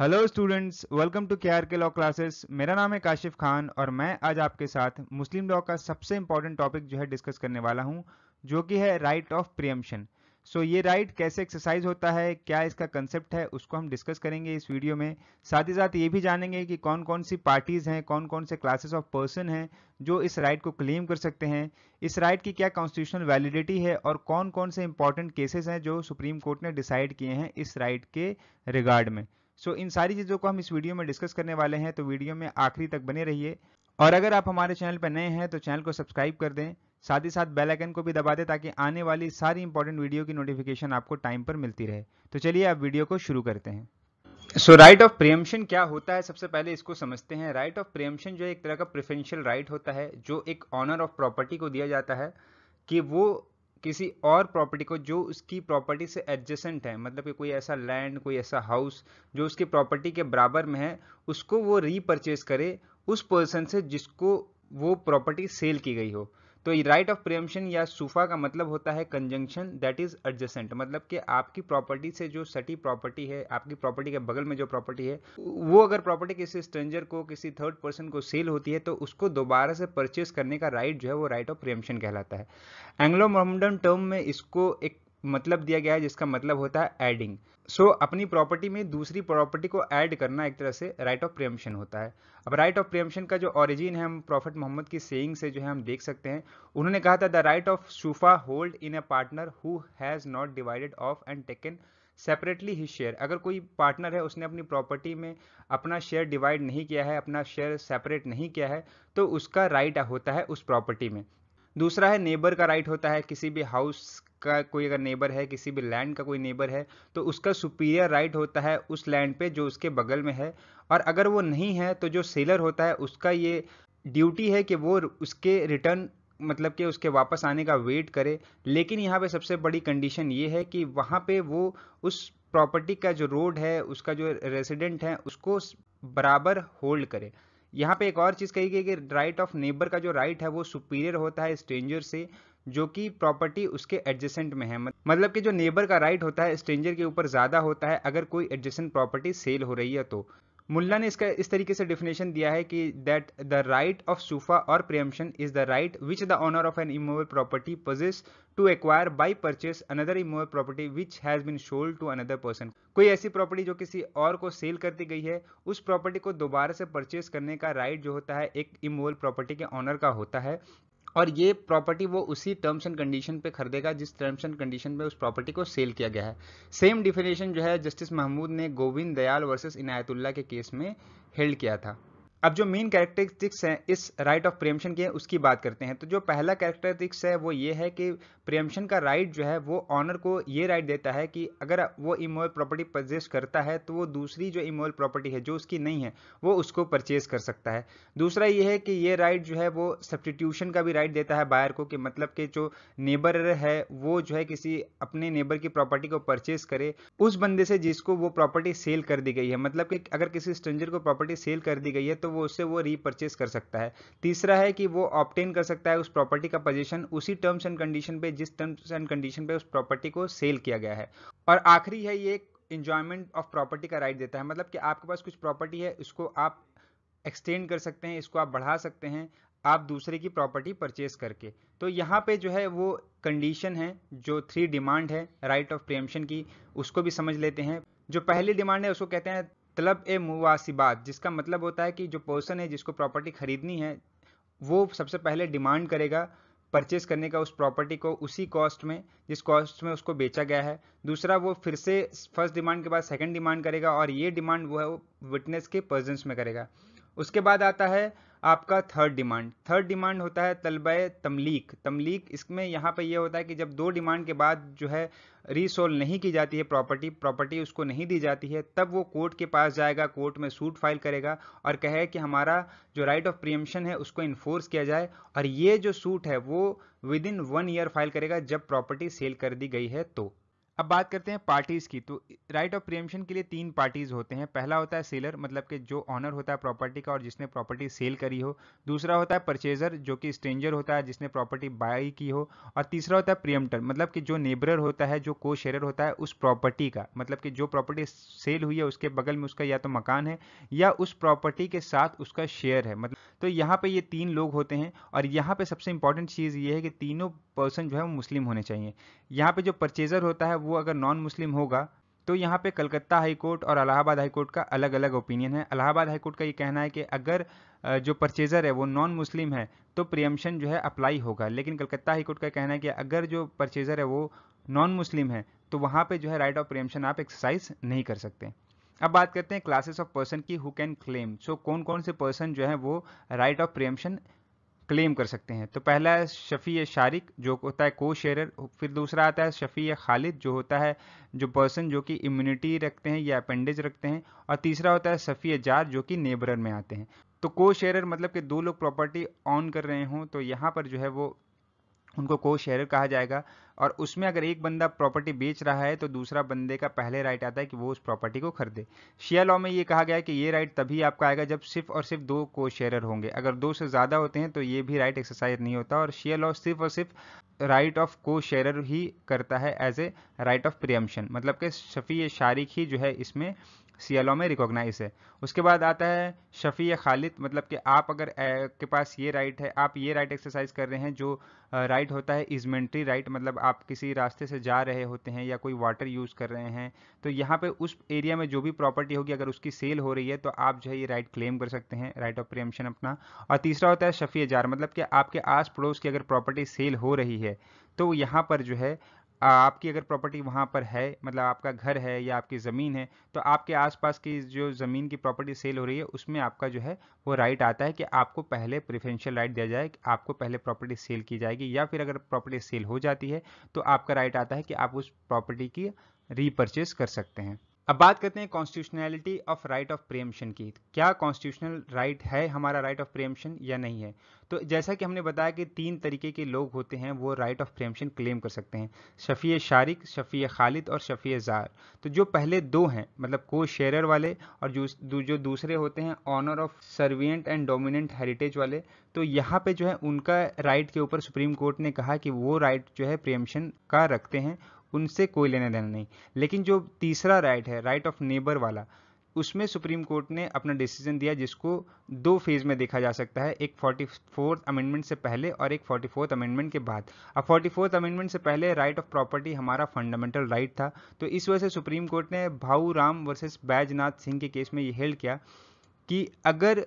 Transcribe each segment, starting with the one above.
hello students welcome to K R K law classes मेरा नाम है काशिफ खान और मैं आज आपके साथ मुस्लिम लॉ का सबसे इंपॉर्टेंट टॉपिक जो है डिस्कस करने वाला हूं जो कि है राइट ऑफ प्रियम्पशन सो ये राइट right कैसे एक्सरसाइज होता है क्या इसका कंसेप्ट है उसको हम डिस्कस करेंगे इस वीडियो में साथ ही साथ ये भी जानेंगे कि कौन कौन सी पार्टीज़ हैं कौन कौन से क्लासेस ऑफ पर्सन हैं जो इस राइट right को क्लेम कर सकते हैं इस राइट right की क्या कॉन्स्टिट्यूशनल वैलिडिटी है और कौन कौन से इंपॉर्टेंट केसेस हैं जो सुप्रीम कोर्ट ने डिसाइड किए हैं इस राइट के रिगार्ड में सो इन सारी चीज़ों को हम इस वीडियो में डिस्कस करने वाले हैं तो वीडियो में आखिरी तक बने रहिए और अगर आप हमारे चैनल पर नए हैं तो चैनल को सब्सक्राइब कर दें साथ ही साथ बेल आइकन को भी दबा दें ताकि आने वाली सारी इंपॉर्टेंट वीडियो की नोटिफिकेशन आपको टाइम पर मिलती रहे तो चलिए आप वीडियो को शुरू करते हैं सो राइट ऑफ प्रियम्पशन क्या होता है सबसे पहले इसको समझते हैं राइट ऑफ प्रियम्पशन जो एक तरह का प्रिफेंशियल राइट right होता है जो एक ऑनर ऑफ प्रॉपर्टी को दिया जाता है कि वो किसी और प्रॉपर्टी को जो उसकी प्रॉपर्टी से एडजेसेंट है मतलब कि कोई ऐसा लैंड कोई ऐसा हाउस जो उसकी प्रॉपर्टी के बराबर में है उसको वो रीपरचेज करे उस पर्सन से जिसको वो प्रॉपर्टी सेल की गई हो तो राइट ऑफ प्रियम्पशन या सूफा का मतलब होता है कंजंक्शन दैट इज एडजेसेंट मतलब कि आपकी प्रॉपर्टी से जो सटी प्रॉपर्टी है आपकी प्रॉपर्टी के बगल में जो प्रॉपर्टी है वो अगर प्रॉपर्टी किसी स्ट्रेंजर को किसी थर्ड पर्सन को सेल होती है तो उसको दोबारा से परचेज करने का राइट right जो है वो राइट ऑफ प्रियम्पशन कहलाता है एंग्लो मोहम्मडन टर्म में इसको एक मतलब दिया गया है जिसका मतलब होता है एडिंग सो so, अपनी प्रॉपर्टी में दूसरी प्रॉपर्टी को ऐड करना एक तरह से राइट ऑफ प्रियम्पशन होता है अब राइट ऑफ प्रियम्पशन का जो ऑरिजिन है हम प्रॉफिट मोहम्मद की सेइंग से जो है हम देख सकते हैं उन्होंने कहा था द राइट ऑफ सूफा hold in a partner who has not divided off and taken separately his share अगर कोई पार्टनर है उसने अपनी प्रॉपर्टी में अपना शेयर डिवाइड नहीं किया है अपना शेयर सेपरेट नहीं किया है तो उसका राइट right होता है उस प्रॉपर्टी में दूसरा है नेबर का राइट होता है किसी भी हाउस का कोई अगर नेबर है किसी भी लैंड का कोई नेबर है तो उसका सुपीरियर राइट होता है उस लैंड पे जो उसके बगल में है और अगर वो नहीं है तो जो सेलर होता है उसका ये ड्यूटी है कि वो उसके रिटर्न मतलब कि उसके वापस आने का वेट करे लेकिन यहाँ पे सबसे बड़ी कंडीशन ये है कि वहाँ पे वो उस प्रॉपर्टी का जो रोड है उसका जो रेसिडेंट है उसको बराबर होल्ड करे यहाँ पे एक और चीज़ कही गई कि राइट ऑफ नेबर का जो राइट है वो सुपीरियर होता है स्ट्रेंजर से जो कि प्रॉपर्टी उसके एडजेसेंट में है मतलब कि जो नेबर का राइट होता है स्ट्रेंजर के ऊपर ज़्यादा होता है अगर कोई एडजेसेंट प्रॉपर्टी सेल हो रही है तो मुल्ला ने इसका इस तरीके से डेफिनेशन दिया है कि दैट द राइट ऑफ सूफा और preemption is the right which the owner of an immovable property possesses to acquire by purchase another immovable property which has been sold to another person कोई ऐसी property जो किसी और को cell कर दी गई है उस प्रॉपर्टी को दोबारा से परचेस करने का राइट जो होता है एक इमोवल प्रॉपर्टी के ऑनर का होता है और ये प्रॉपर्टी वो उसी टर्म्स एंड कंडीशन पे खरीदेगा जिस टर्म्स एंड कंडीशन में उस प्रॉपर्टी को सेल किया गया है सेम डिफिनेशन जो है जस्टिस महमूद ने गोविंद दयाल वर्सेस इनायतुल्ला के केस में हेल्ड किया था अब जो मेन कैरेक्टरिस्टिक्स हैं इस राइट ऑफ प्रेमशन के उसकी बात करते हैं तो जो पहला कैरेक्टरिस्टिक्स है वो ये है कि प्रेमशन का राइट जो है वो ऑनर को ये राइट देता है कि अगर वो इमोअल प्रॉपर्टी परचेज करता है तो वो दूसरी जो इमोअल प्रॉपर्टी है जो उसकी नहीं है वो उसको परचेज कर सकता है दूसरा ये है कि ये राइट जो है वो सब्सटीट्यूशन का भी राइट देता है बायर को कि मतलब कि जो नेबर है वो जो है किसी अपने नेबर की प्रॉपर्टी को परचेज करे उस बंदे से जिसको वो प्रॉपर्टी सेल कर दी गई है मतलब कि अगर किसी स्ट्रेंजर को प्रॉपर्टी सेल कर दी गई है तो तो वो उससे वो रीपर्चेस कर सकता है तीसरा है कि वो ऑप्टेन कर सकता है उस प्रॉपर्टी का पोजीशन उसी टर्म्स एंड कंडीशन पे जिस टर्म्स एंड कंडीशन पे उस प्रॉपर्टी को सेल किया गया है और आखिरी है ये इंजॉयमेंट ऑफ प्रॉपर्टी का राइट देता है मतलब कि आपके पास कुछ प्रॉपर्टी है इसको आप एक्सटेंड कर सकते हैं इसको आप बढ़ा सकते हैं आप दूसरे की प्रॉपर्टी परचेज करके तो यहाँ पे जो है वो कंडीशन है जो थ्री डिमांड है राइट ऑफ प्रियम्पशन की उसको भी समझ लेते हैं जो पहली डिमांड है उसको कहते हैं तलब ए मुवासिबात जिसका मतलब होता है कि जो पर्सन है जिसको प्रॉपर्टी खरीदनी है वो सबसे पहले डिमांड करेगा परचेस करने का उस प्रॉपर्टी को उसी कॉस्ट में जिस कॉस्ट में उसको बेचा गया है दूसरा वो फिर से फर्स्ट डिमांड के बाद सेकंड डिमांड करेगा और ये डिमांड वो है वो विटनेस के पर्जेंस में करेगा उसके बाद आता है आपका थर्ड डिमांड थर्ड डिमांड होता है तलबा तमलीक तमलीक इसमें यहाँ पर यह होता है कि जब दो डिमांड के बाद जो है रीसोल नहीं की जाती है प्रॉपर्टी प्रॉपर्टी उसको नहीं दी जाती है तब वो कोर्ट के पास जाएगा कोर्ट में सूट फाइल करेगा और कहे कि हमारा जो राइट ऑफ प्रियम्पशन है उसको इन्फोर्स किया जाए और ये जो सूट है वो within one year file करेगा जब प्रॉपर्टी सेल कर दी गई है तो अब बात करते हैं पार्टीज़ की तो राइट ऑफ प्रियम्पशन के लिए तीन पार्टीज़ होते हैं पहला होता है सेलर मतलब कि जो ऑनर होता है प्रॉपर्टी का और जिसने प्रॉपर्टी सेल करी हो दूसरा होता है परचेजर जो कि स्ट्रेंजर होता है जिसने प्रॉपर्टी बाई की हो और तीसरा होता है प्रियम्टर मतलब कि जो नेबरर होता है जो को शेयर होता है उस प्रॉपर्टी का मतलब कि जो प्रॉपर्टी सेल हुई है उसके बगल में उसका या तो मकान है या उस प्रॉपर्टी के साथ उसका शेयर है मतलब तो यहाँ पर ये तीन लोग होते हैं और यहाँ पर सबसे इंपॉर्टेंट चीज़ ये है कि तीनों पर्सन जो है वो मुस्लिम होने चाहिए यहाँ पर जो परचेजर होता है वो अगर नॉन मुस्लिम होगा तो यहाँ पे कलकत्ता हाई कोर्ट और अलाहाबाद हाई कोर्ट का अलग अलग ओपिनियन है अलाहाबाद हाई कोर्ट का ये कहना है कि अगर जो परचेज़र है वो नॉन मुस्लिम है तो प्रियम्पशन जो है अप्लाई होगा लेकिन कलकत्ता हाई कोर्ट का कहना है कि अगर जो परचेज़र है वो नॉन मुस्लिम है तो वहाँ पे जो है राइट ऑफ प्रियम्पशन आप एक्सरसाइज नहीं कर सकते अब बात करते हैं क्लासेस ऑफ पर्सन की हु कैन क्लेम सो कौन कौन से पर्सन जो है वो राइट ऑफ प्रियम्पशन क्लेम कर सकते हैं तो पहला है शफ़ी शारिक जो होता है को शेयर फिर दूसरा आता है शफ़ी खालिद जो होता है जो पर्सन जो कि इम्यूनिटी रखते हैं या अपेंडेज रखते हैं और तीसरा होता है शफ़ी जार जो कि नेबरर में आते हैं तो को शेयर मतलब कि दो लोग प्रॉपर्टी ऑन कर रहे हों तो यहाँ पर जो है वो उनको को शेयर कहा जाएगा और उसमें अगर एक बंदा प्रॉपर्टी बेच रहा है तो दूसरा बंदे का पहले राइट आता है कि वो उस प्रॉपर्टी को खरीदे शेयर लॉ में ये कहा गया है कि ये राइट तभी आपका आएगा जब सिर्फ और सिर्फ दो को शेयर होंगे अगर दो से ज़्यादा होते हैं तो ये भी राइट एक्सरसाइज नहीं होता और शेयर लॉ सिर्फ और सिर्फ राइट ऑफ को शेयर ही करता है as a right of preemption मतलब कि शफी शारिक ही जो है इसमें सी एल ओ में रिकॉग्नाइज है उसके बाद आता है शफ़ी खालिद मतलब कि आप अगर के पास ये राइट है आप ये राइट एक्सरसाइज कर रहे हैं जो राइट होता है इजमेंट्री राइट मतलब आप किसी रास्ते से जा रहे होते हैं या कोई वाटर यूज़ कर रहे हैं तो यहाँ पे उस एरिया में जो भी प्रॉपर्टी होगी अगर उसकी सेल हो रही है तो आप जो है ये राइट क्लेम कर सकते हैं राइट ऑफ प्रियमशन अपना और तीसरा होता है शफ़ी जार मतलब कि आपके आस पड़ोस की अगर प्रॉपर्टी सेल हो रही है तो यहाँ पर जो है आपकी अगर प्रॉपर्टी वहाँ पर है मतलब आपका घर है या आपकी ज़मीन है तो आपके आसपास की जो ज़मीन की प्रॉपर्टी सेल हो रही है उसमें आपका जो है वो राइट आता है कि आपको पहले प्रिफेंशियल राइट दिया जाए कि आपको पहले प्रॉपर्टी सेल की जाएगी या फिर अगर प्रॉपर्टी सेल हो जाती है तो आपका राइट आता है कि आप उस प्रॉपर्टी की रीपर्चेज़ कर सकते हैं अब बात करते हैं constitutionality of right of preemption की क्या कॉन्स्टिट्यूशनल राइट right है हमारा राइट ऑफ प्रियम्पशन या नहीं है तो जैसा कि हमने बताया कि तीन तरीके के लोग होते हैं वो राइट ऑफ प्रियम्पशन क्लेम कर सकते हैं शफ़ी शारिक शफ़ी खालिद और शफ़ी ज़ार तो जो पहले दो हैं मतलब को शेयर वाले और जो जो दूसरे होते हैं owner of servient and dominant heritage वाले तो यहाँ पे जो है उनका राइट के ऊपर सुप्रीम कोर्ट ने कहा कि वो राइट जो है प्रियम्पशन का रखते हैं उनसे कोई लेना देना नहीं लेकिन जो तीसरा राइट है राइट ऑफ नेबर वाला उसमें सुप्रीम कोर्ट ने अपना डिसीजन दिया जिसको दो फेज़ में देखा जा सकता है एक फोर्टी फोर्थ अमेंडमेंट से पहले और एक फोर्टी फोर्थ अमेंडमेंट के बाद अब फोर्टी फोर्थ अमेंडमेंट से पहले राइट ऑफ प्रॉपर्टी हमारा फंडामेंटल राइट था तो इस वजह से सुप्रीम कोर्ट ने भाऊ राम वर्सेस बैजनाथ सिंह के केस में ये हेल्ड किया कि अगर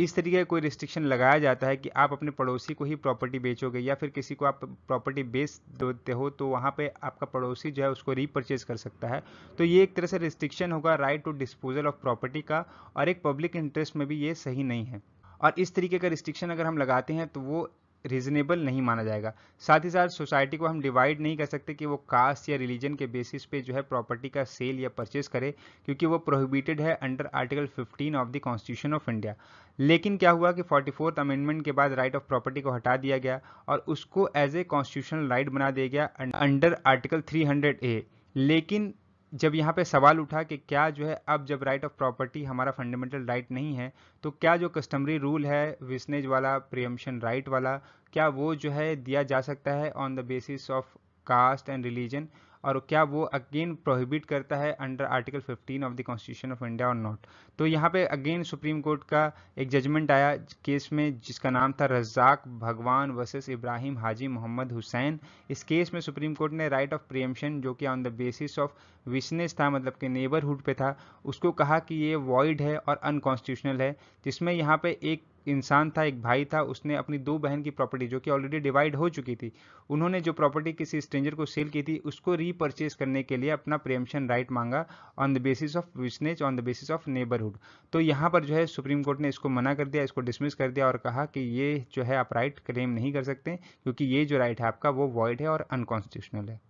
इस तरीके का कोई रिस्ट्रिक्शन लगाया जाता है कि आप अपने पड़ोसी को ही प्रॉपर्टी बेचोगे या फिर किसी को आप प्रॉपर्टी बेच देते हो तो वहाँ पे आपका पड़ोसी जो है उसको रीपरचेज कर सकता है तो ये एक तरह से रिस्ट्रिक्शन होगा right to disposal of property का और एक पब्लिक इंटरेस्ट में भी ये सही नहीं है और इस तरीके का रिस्ट्रिक्शन अगर हम लगाते हैं तो वो रीजनेबल नहीं माना जाएगा साथ ही साथ सोसाइटी को हम डिवाइड नहीं कर सकते कि वो कास्ट या रिलीजन के बेसिस पे जो है प्रॉपर्टी का सेल या परचेस करे क्योंकि वो प्रोहिबिटेड है under article 15 of the constitution of India लेकिन क्या हुआ कि फोर्टी फोर्थ अमेंडमेंट के बाद राइट ऑफ प्रॉपर्टी को हटा दिया गया और उसको एज ए कॉन्स्टिट्यूशनल राइट बना दिया गया अंडर आर्टिकल थ्री ए लेकिन जब यहाँ पे सवाल उठा कि क्या जो है अब जब राइट ऑफ प्रॉपर्टी हमारा फंडामेंटल राइट नहीं है तो क्या जो कस्टमरी रूल है विस्नेज वाला प्रियम्पशन राइट वाला क्या वो जो है दिया जा सकता है on the basis of caste and religion और क्या वो अगेन प्रोहिबिट करता है under article 15 of the constitution of India और नॉट तो यहाँ पे अगेन सुप्रीम कोर्ट का एक जजमेंट आया केस में जिसका नाम था रजाक भगवान वर्सेस इब्राहिम हाजी मोहम्मद हुसैन इस केस में सुप्रीम कोर्ट ने राइट ऑफ प्रियमशन जो कि on the basis of vicinage था मतलब कि नेबरहुड पे था उसको कहा कि ये वॉइड है और अनकॉन्स्टिट्यूशनल है जिसमें यहाँ पे एक इंसान था एक भाई था उसने अपनी दो बहन की प्रॉपर्टी जो कि ऑलरेडी डिवाइड हो चुकी थी उन्होंने जो प्रॉपर्टी किसी स्ट्रेंजर को सेल की थी उसको रीपर्चेज करने के लिए अपना प्रियम्पशन राइट मांगा on the basis of vicinage on the basis of neighbourhood तो यहाँ पर जो है सुप्रीम कोर्ट ने इसको मना कर दिया इसको डिसमिस कर दिया और कहा कि ये जो है आप राइट क्लेम नहीं कर सकते क्योंकि ये जो राइट है आपका वो वॉइड है और अनकॉन्स्टिट्यूशनल है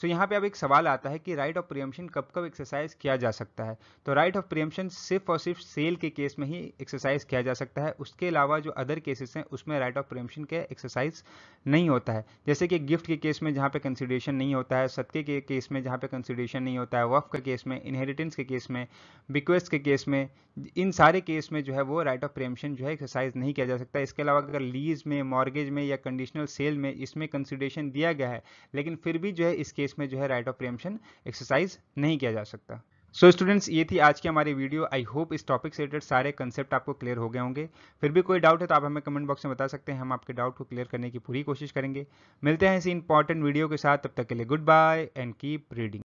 सो so, यहाँ पे अब एक सवाल आता है कि राइट ऑफ प्रियम्पशन कब कब एक्सरसाइज किया जा सकता है तो राइट ऑफ प्रियम्पशन सिर्फ और सिर्फ सेल के केस में ही एक्सरसाइज किया जा सकता है उसके अलावा जो अदर केसेस हैं उसमें राइट ऑफ प्रियम्पशन के एक्सरसाइज नहीं होता है जैसे कि गिफ्ट के केस में जहाँ पे कंसिडरेशन नहीं होता है सदके के केस में जहाँ पे कंसिडरेशन नहीं होता है वफ के केस में इनहेरिटेंस के केस में बिक्वेस्ट के केस में इन सारे केस में जो है वो राइट ऑफ प्रियम्पशन जो है एक्सरसाइज नहीं किया जा सकता इसके अलावा अगर लीज में मॉर्गेज में या कंडीशनल सेल में इसमें कंसिडरेशन दिया गया है लेकिन फिर भी जो है इस केस केस में जो है राइट ऑफ प्रियमशन एक्सरसाइज नहीं किया जा सकता सो so स्टूडेंट्स ये थी आज की हमारी वीडियो आई होप इस टॉपिक से रिलेटेड सारे कंसेप्ट आपको क्लियर हो गए होंगे फिर भी कोई डाउट है तो आप हमें कमेंट बॉक्स में बता सकते हैं हम आपके डाउट को क्लियर करने की पूरी कोशिश करेंगे मिलते हैं इसी इंपॉर्टेंट वीडियो के साथ तब तक के लिए good bye and keep reading